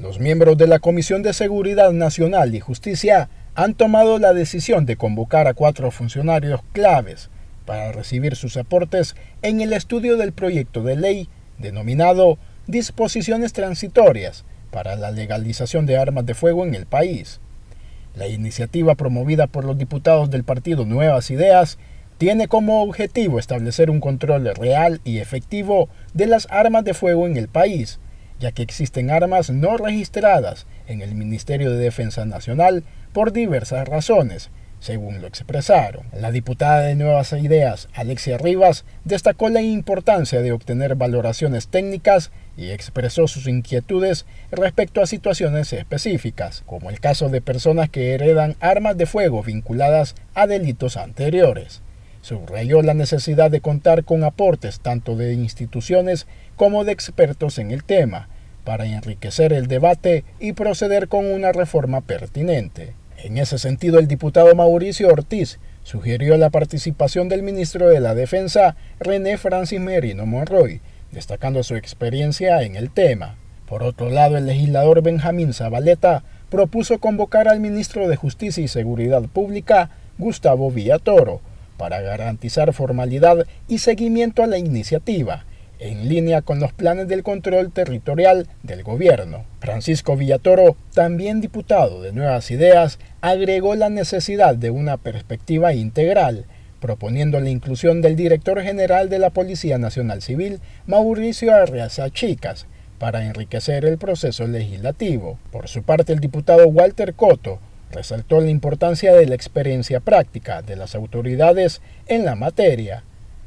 Los miembros de la Comisión de Seguridad Nacional y Justicia han tomado la decisión de convocar a cuatro funcionarios claves para recibir sus aportes en el estudio del proyecto de ley denominado Disposiciones Transitorias para la legalización de armas de fuego en el país. La iniciativa promovida por los diputados del partido Nuevas Ideas tiene como objetivo establecer un control real y efectivo de las armas de fuego en el país, ya que existen armas no registradas en el Ministerio de Defensa Nacional por diversas razones, según lo expresaron. La diputada de Nuevas Ideas, Alexia Rivas, destacó la importancia de obtener valoraciones técnicas y expresó sus inquietudes respecto a situaciones específicas, como el caso de personas que heredan armas de fuego vinculadas a delitos anteriores. Subrayó la necesidad de contar con aportes tanto de instituciones como de expertos en el tema, para enriquecer el debate y proceder con una reforma pertinente. En ese sentido, el diputado Mauricio Ortiz sugirió la participación del ministro de la Defensa, René Francis Merino Monroy, destacando su experiencia en el tema. Por otro lado, el legislador Benjamín Zabaleta propuso convocar al ministro de Justicia y Seguridad Pública, Gustavo Villatoro, para garantizar formalidad y seguimiento a la iniciativa, en línea con los planes del control territorial del gobierno. Francisco Villatoro, también diputado de Nuevas Ideas, agregó la necesidad de una perspectiva integral, proponiendo la inclusión del director general de la Policía Nacional Civil, Mauricio Arreaza Chicas, para enriquecer el proceso legislativo. Por su parte, el diputado Walter Coto resaltó la importancia de la experiencia práctica de las autoridades en la materia,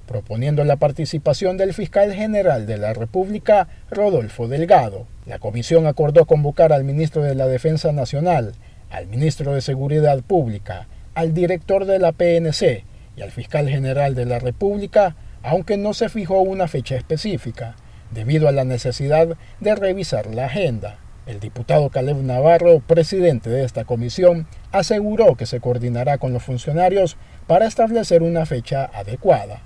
proponiendo la participación del fiscal general de la República, Rodolfo Delgado. La comisión acordó convocar al ministro de la Defensa Nacional, al ministro de Seguridad Pública, al director de la PNC y al fiscal general de la República, aunque no se fijó una fecha específica, debido a la necesidad de revisar la agenda. El diputado Caleb Navarro, presidente de esta comisión, aseguró que se coordinará con los funcionarios para establecer una fecha adecuada.